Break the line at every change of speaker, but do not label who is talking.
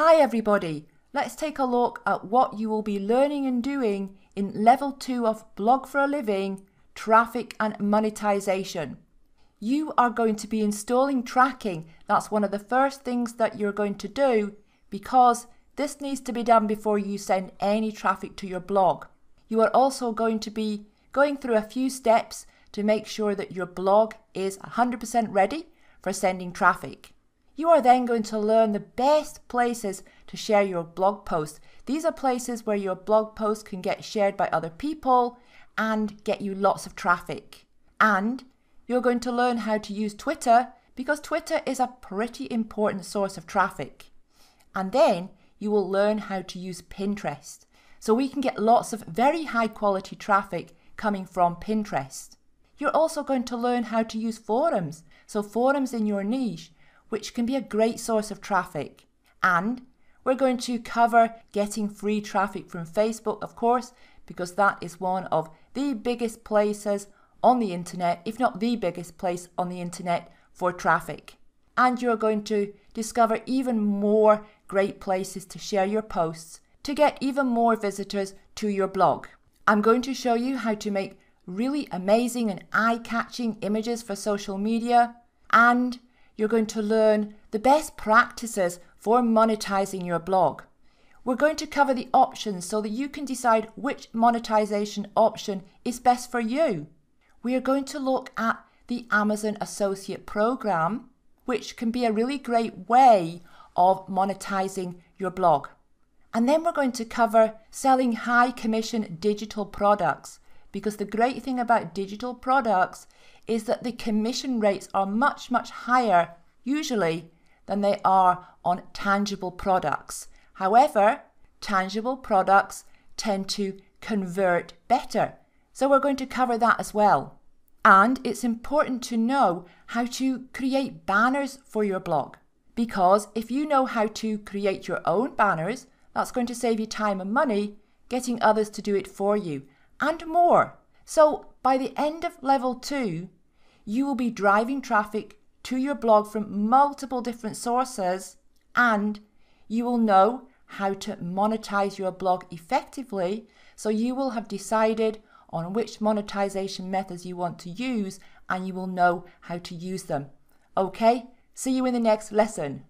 Hi everybody, let's take a look at what you will be learning and doing in level 2 of Blog for a Living, Traffic and Monetization. You are going to be installing tracking, that's one of the first things that you're going to do because this needs to be done before you send any traffic to your blog. You are also going to be going through a few steps to make sure that your blog is 100% ready for sending traffic. You are then going to learn the best places to share your blog post. These are places where your blog post can get shared by other people and get you lots of traffic. And you're going to learn how to use Twitter because Twitter is a pretty important source of traffic. And then you will learn how to use Pinterest. So we can get lots of very high quality traffic coming from Pinterest. You're also going to learn how to use forums. So forums in your niche which can be a great source of traffic. And we're going to cover getting free traffic from Facebook, of course, because that is one of the biggest places on the internet, if not the biggest place on the internet for traffic. And you're going to discover even more great places to share your posts to get even more visitors to your blog. I'm going to show you how to make really amazing and eye catching images for social media and you're going to learn the best practices for monetizing your blog. We're going to cover the options so that you can decide which monetization option is best for you. We are going to look at the Amazon Associate Program, which can be a really great way of monetizing your blog. And then we're going to cover selling high commission digital products because the great thing about digital products is that the commission rates are much, much higher, usually, than they are on tangible products. However, tangible products tend to convert better. So we're going to cover that as well. And it's important to know how to create banners for your blog. Because if you know how to create your own banners, that's going to save you time and money getting others to do it for you and more. So by the end of level two, you will be driving traffic to your blog from multiple different sources and you will know how to monetize your blog effectively. So you will have decided on which monetization methods you want to use and you will know how to use them. Okay, see you in the next lesson.